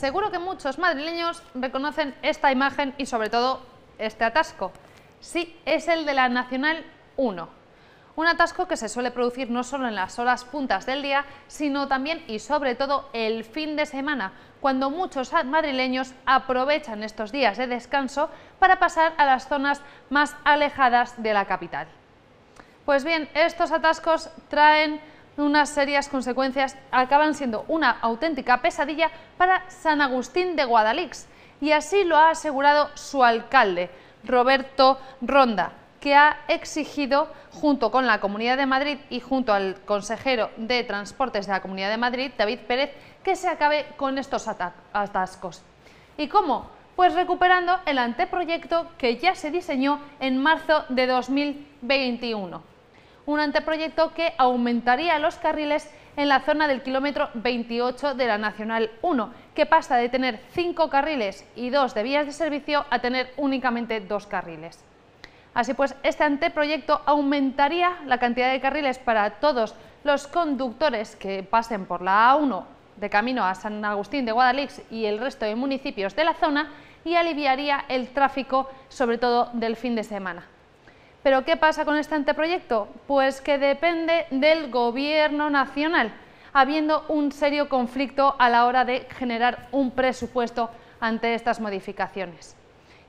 Seguro que muchos madrileños reconocen esta imagen y sobre todo este atasco. Sí, es el de la Nacional 1. Un atasco que se suele producir no solo en las horas puntas del día, sino también y sobre todo el fin de semana, cuando muchos madrileños aprovechan estos días de descanso para pasar a las zonas más alejadas de la capital. Pues bien, estos atascos traen unas serias consecuencias acaban siendo una auténtica pesadilla para San Agustín de Guadalix. Y así lo ha asegurado su alcalde, Roberto Ronda, que ha exigido, junto con la Comunidad de Madrid y junto al consejero de Transportes de la Comunidad de Madrid, David Pérez, que se acabe con estos atascos. ¿Y cómo? Pues recuperando el anteproyecto que ya se diseñó en marzo de 2021 un anteproyecto que aumentaría los carriles en la zona del kilómetro 28 de la Nacional 1, que pasa de tener cinco carriles y dos de vías de servicio a tener únicamente dos carriles. Así pues, este anteproyecto aumentaría la cantidad de carriles para todos los conductores que pasen por la A1 de camino a San Agustín de Guadalix y el resto de municipios de la zona y aliviaría el tráfico, sobre todo del fin de semana. ¿Pero qué pasa con este anteproyecto? Pues que depende del Gobierno Nacional, habiendo un serio conflicto a la hora de generar un presupuesto ante estas modificaciones.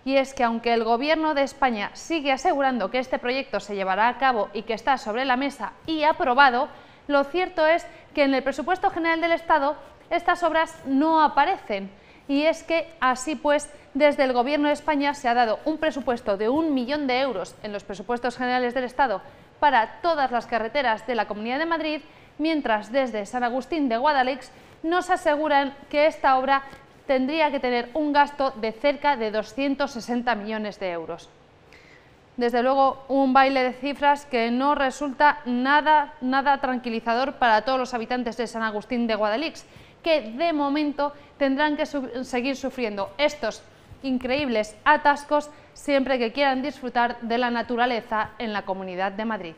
Y es que aunque el Gobierno de España sigue asegurando que este proyecto se llevará a cabo y que está sobre la mesa y aprobado, lo cierto es que en el presupuesto general del Estado estas obras no aparecen, y es que así pues desde el Gobierno de España se ha dado un presupuesto de un millón de euros en los presupuestos generales del Estado para todas las carreteras de la Comunidad de Madrid, mientras desde San Agustín de Guadalix nos aseguran que esta obra tendría que tener un gasto de cerca de 260 millones de euros. Desde luego, un baile de cifras que no resulta nada, nada tranquilizador para todos los habitantes de San Agustín de Guadalix, que de momento tendrán que seguir sufriendo estos increíbles atascos siempre que quieran disfrutar de la naturaleza en la Comunidad de Madrid.